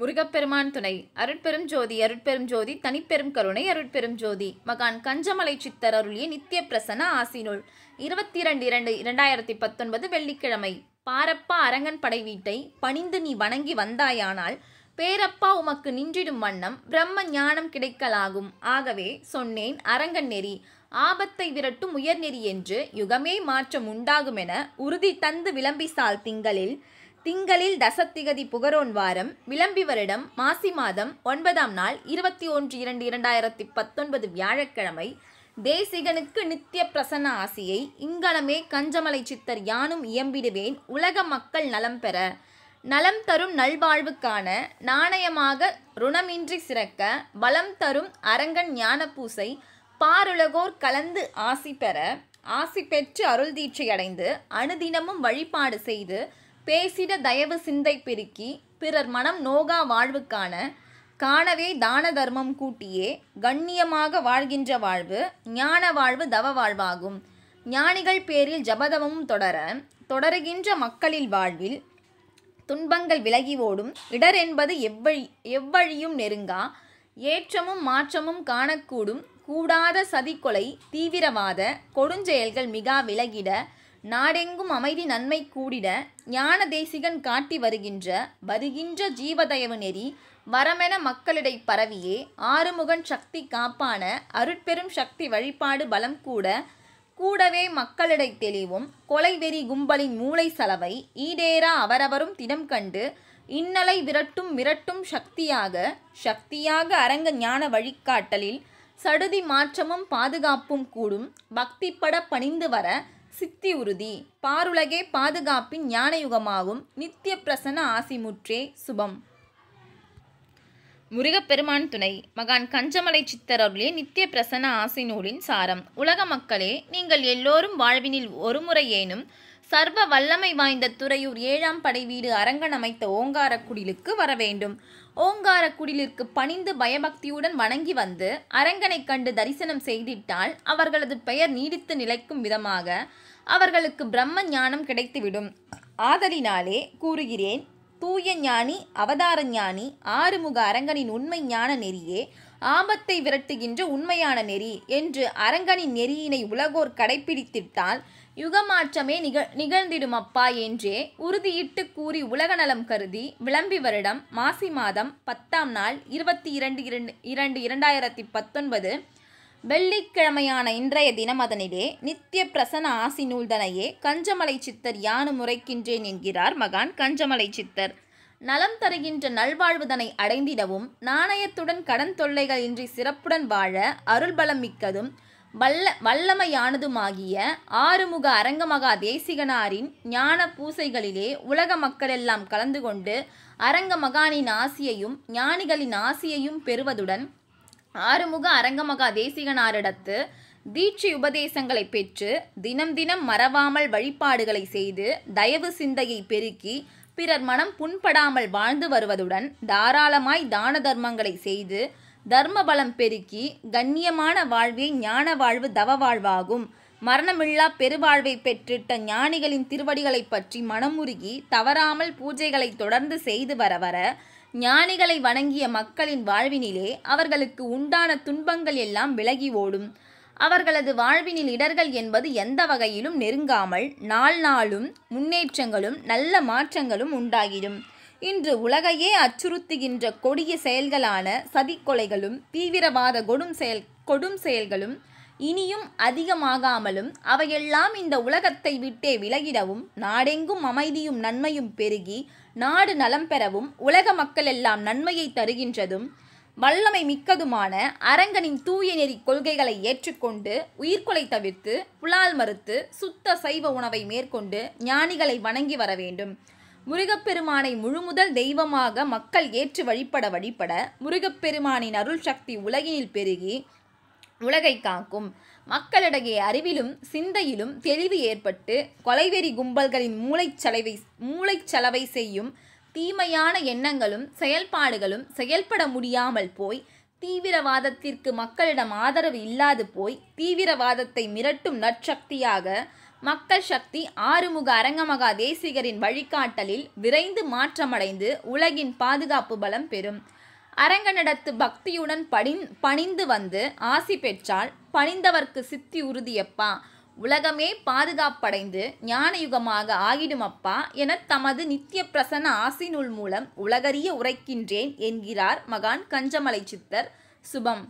முருகப்பெருமான் துணை அருட்பெரும் ஜோதி அருட்பெரும் ஜோதி தனிப்பெரும் கருணை அருட்பெரும் ஜோதி மகான் கஞ்சமலை சித்தர் அருளிய நித்திய பிரசன ஆசினுள் இருபத்தி இரண்டு இரண்டு இரண்டாயிரத்தி பத்தொன்பது வெள்ளிக்கிழமை பாரப்பா அரங்கன் படை வீட்டை பணிந்து நீ வணங்கி வந்தாயானால் பேரப்பா உமக்கு நின்றிடும் வண்ணம் பிரம்ம ஞானம் கிடைக்கலாகும் ஆகவே சொன்னேன் அரங்கன் நெறி ஆபத்தை விரட்டும் உயர்நெறி என்று யுகமே மாற்றம் உண்டாகும் என உறுதி தந்து விளம்பிசால் திங்களில் திங்களில் தசத்திகதி புகரோன் வாரம் விளம்பி வருடம் மாசி மாதம் ஒன்பதாம் நாள் இருபத்தி ஒன்று இரண்டு இரண்டாயிரத்தி பத்தொன்பது வியாழக்கிழமை தேசிகனுக்கு நித்திய பிரசன்ன ஆசியை இங்கனமே கஞ்சமலை சித்தர் யானும் இயம்பிடுவேன் உலக மக்கள் நலம் பெற நலம் தரும் நல்வாழ்வுக்கான நாணயமாக ருணமின்றி சிறக்க வளம் தரும் அரங்கன் ஞான பூசை பாருலகோர் கலந்து ஆசி பெற ஆசி பெற்று அருள் தீட்சை அடைந்து அணுதினமும் வழிபாடு செய்து பேசிட தயவு சிந்தை பெருக்கி பிறர் மனம் நோகா வாழ்வுக்கான காணவே தான தர்மம் கூட்டியே கண்ணியமாக வாழ்கின்ற வாழ்வு ஞான வாழ்வு தவ வாழ்வாகும் ஞானிகள் பேரில் ஜபதவமும் தொடர தொடருகின்ற மக்களில் வாழ்வில் துன்பங்கள் விலகி ஓடும் இடர் என்பது எவ்வழி எவ்வழியும் நெருங்கா ஏற்றமும் மாற்றமும் காணக்கூடும் கூடாத சதிக்கொலை தீவிரவாத கொடுஞ்செயல்கள் மிகா விலகிட நாடெங்கும் அமைதி நன்மை கூடிட ஞான தேசிகன் காட்டி வருகின்ற வருகின்ற ஜீவதயவு நெறி வரமென மக்களிடை பரவியே ஆறுமுகன் சக்தி காப்பான அருட்பெரும் சக்தி வழிபாடு பலம் கூட கூடவே மக்களிடை தெளிவும் கொலைவெறி கும்பலின் மூளை சலவை ஈடேரா அவரவரும் தினம் கண்டு இன்னலை விரட்டும் மிரட்டும் சக்தியாக சக்தியாக அரங்க ஞான வழிகாட்டலில் சடுதி மாற்றமும் பாதுகாப்பும் கூடும் பக்திப்பட பணிந்து வர சித்தி உறுதி பாருலகே பாதுகாப்பின் ஞானயுகமாகும் நித்திய பிரசன ஆசிமுற்றே சுபம் முருகப்பெருமான் துணை மகான் கஞ்சமலை சித்தரருளே நித்திய பிரசன ஆசை நூலின் சாரம் உலக மக்களே நீங்கள் எல்லோரும் வாழ்வினில் ஒருமுறையேனும் சர்வ வல்லமை வாய்ந்த துறையூர் ஏழாம் படை வீடு அரங்கன் அமைத்த ஓங்கார குடிலுக்கு வர வேண்டும் ஓங்கார குடிலிற்கு பணிந்து பயபக்தியுடன் வணங்கி வந்து அரங்கனை கண்டு தரிசனம் செய்திட்டால் அவர்களது பெயர் நீடித்து நிலைக்கும் விதமாக அவர்களுக்கு பிரம்ம ஞானம் கிடைத்துவிடும் ஆதலினாலே கூறுகிறேன் தூய ஞானி அவதார ஞானி ஆறுமுக அரங்கனின் உண்மை ஞான நெறியே ஆபத்தை விரட்டுகின்ற உண்மையான நெறி என்று அரங்கனின் நெறியினை உலகோர் கடைபிடித்திட்டால் யுகமாற்றமே நிக நிகழ்ந்திடும் அப்பா என்றே உறுதியிட்டு கூறி உலக நலம் கருதி விளம்பி வருடம் மாசி மாதம் பத்தாம் நாள் இருபத்தி இரண்டு இரண்டு இரண்டு இரண்டாயிரத்தி பத்தொன்பது வெள்ளிக்கிழமையான இன்றைய தினம் அதனிலே நித்திய பிரசன ஆசி நூல்தனையே கஞ்சமலை சித்தர் யானு முறைக்கின்றேன் என்கிறார் மகான் கஞ்சமலை சித்தர் நலம் தருகின்ற நல்வாழ்வுதனை அடைந்திடவும் நாணயத்துடன் கடன் தொல்லைகள் இன்றி சிறப்புடன் வாழ அருள்பலம் மிக்கதும் வல்ல வல்லமையானதுமாகிய ஆறுமுக அரங்கமகா தேசிகனாரின் ஞான பூசைகளிலே உலக மக்களெல்லாம் கலந்து கொண்டு அரங்கமகானின் ஆசியையும் ஞானிகளின் ஆசியையும் பெறுவதுடன் ஆறுமுக அரங்கமகா தேசிகனாரிடத்து தீட்சி உபதேசங்களை பெற்று தினம் தினம் மறவாமல் வழிபாடுகளை செய்து தயவு சிந்தையை பெருக்கி பிறர் மனம் புண்படாமல் வாழ்ந்து வருவதுடன் தாராளமாய் தான தர்மங்களை செய்து தர்ம பலம் பெருக்கி கண்ணியமான வாழ்வே ஞான வாழ்வு தவ வாழ்வாகும் மரணமில்லா பெருவாழ்வை பெற்றிட்ட ஞானிகளின் திருவடிகளை பற்றி மனமுருகி தவறாமல் பூஜைகளை தொடர்ந்து செய்து வர வர ஞானிகளை வணங்கிய மக்களின் வாழ்வினிலே அவர்களுக்கு உண்டான துன்பங்கள் எல்லாம் விலகி ஓடும் அவர்களது வாழ்வினில் இடர்கள் என்பது எந்த வகையிலும் நெருங்காமல் நாள் நாளும் முன்னேற்றங்களும் நல்ல மாற்றங்களும் உண்டாகிடும் இன்று உலகையே அச்சுறுத்துகின்ற கொடிய செயல்களான சதிக்கொலைகளும் தீவிரவாத கொடும் செயல் கொடும் செயல்களும் இனியும் அதிகமாகாமலும் அவையெல்லாம் இந்த உலகத்தை விட்டே விலகிடவும் நாடெங்கும் அமைதியும் நன்மையும் பெருகி நாடு நலம் பெறவும் உலக மக்கள் எல்லாம் நன்மையை தருகின்றதும் வல்லமை மிக்கதுமான அரங்கனின் தூய நெறி கொள்கைகளை ஏற்றுக்கொண்டு உயிர்கொலை தவிர்த்து புலால் மறுத்து சுத்த சைவ உணவை மேற்கொண்டு ஞானிகளை வணங்கி வர வேண்டும் முருகப்பெருமானை முழுமுதல் தெய்வமாக மக்கள் ஏற்று வழிபட வழிபட முருகப்பெருமானின் அருள் சக்தி உலகினில் பெருகி உலகை காக்கும் மக்களிடையே அறிவிலும் சிந்தையிலும் தெளிவு ஏற்பட்டு கொலைவெறி கும்பல்களின் மூளைச்சலவை மூளைச்சலவை செய்யும் தீமையான எண்ணங்களும் செயல்பாடுகளும் செயல்பட முடியாமல் போய் தீவிரவாதத்திற்கு மக்களிடம் ஆதரவு இல்லாது போய் தீவிரவாதத்தை மிரட்டும் நற்சக்தியாக மக்கள் சக்தி ஆறுமுக அரங்கமகா தேசிகரின் வழிகாட்டலில் விரைந்து மாற்றமடைந்து உலகின் பாதுகாப்பு பலம் பெறும் அரங்கனிடத்து பக்தியுடன் படின் பணிந்து வந்து ஆசி பெற்றால் பணிந்தவர்க்கு சித்தி உறுதியப்பா உலகமே பாதுகாப்படைந்து ஞானயுகமாக ஆகிடுமப்பா என தமது நித்திய பிரசன ஆசி நூல் மூலம் உலகறிய உரைக்கின்றேன் என்கிறார் மகான் கஞ்சமலை சித்தர் சுபம்